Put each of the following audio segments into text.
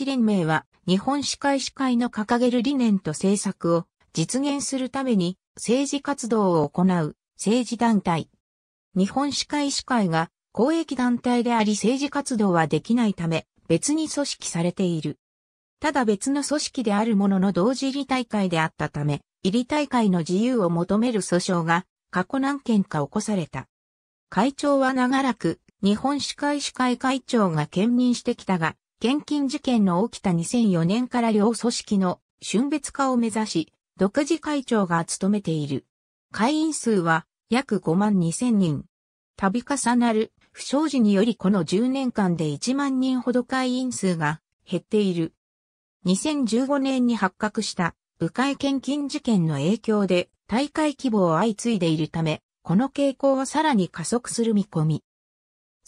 機連盟は日本歯科医師会の掲げる理念と政策を実現するために政治活動を行う政治団体。日本歯科医師会が公益団体であり政治活動はできないため別に組織されている。ただ別の組織であるものの同時入り大会であったため、入り大会の自由を求める訴訟が過去何件か起こされた。会長は長らく日本歯科医師会会長が兼任してきたが、現金事件の起きた2004年から両組織の春別化を目指し、独自会長が務めている。会員数は約5万2000人。度重なる不祥事によりこの10年間で1万人ほど会員数が減っている。2015年に発覚した迂回献金事件の影響で大会規模を相次いでいるため、この傾向はさらに加速する見込み。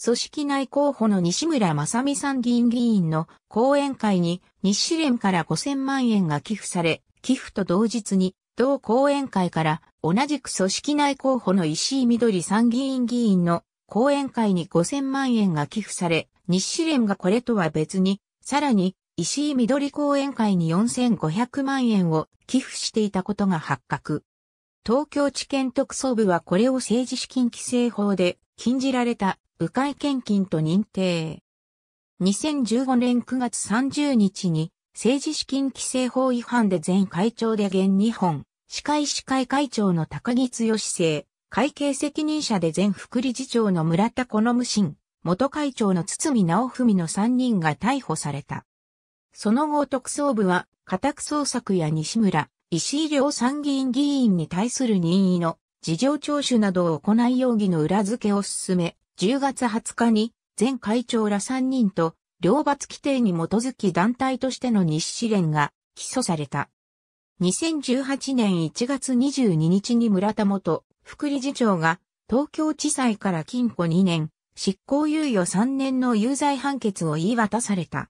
組織内候補の西村正美参議院議員の講演会に日誌連から5000万円が寄付され、寄付と同日に同講演会から同じく組織内候補の石井緑参議院議員の講演会に5000万円が寄付され、日誌連がこれとは別に、さらに石井緑講演会に4500万円を寄付していたことが発覚。東京地検特捜部はこれを政治資金規正法で禁じられた、迂回献金と認定。2015年9月30日に、政治資金規正法違反で前会長で現日本、司会司会会長の高木剛生、会計責任者で前副理事長の村田好無心、元会長の堤直文の3人が逮捕された。その後特捜部は、家宅捜索や西村、石井良参議院議員に対する任意の事情聴取などを行い容疑の裏付けを進め、10月20日に前会長ら3人と、両罰規定に基づき団体としての日試練が起訴された。2018年1月22日に村田元副理事長が東京地裁から禁錮2年、執行猶予3年の有罪判決を言い渡された。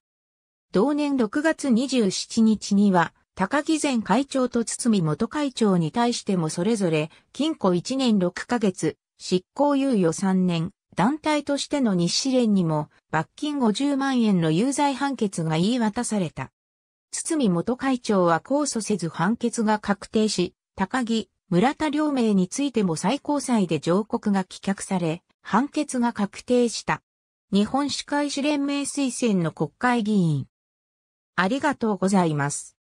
同年6月27日には高木前会長と堤元会長に対してもそれぞれ、禁錮1年6ヶ月、執行猶予3年、団体としての日試練にも、罰金50万円の有罪判決が言い渡された。堤元会長は控訴せず判決が確定し、高木、村田両名についても最高裁で上告が棄却され、判決が確定した。日本司会医連盟推薦の国会議員。ありがとうございます。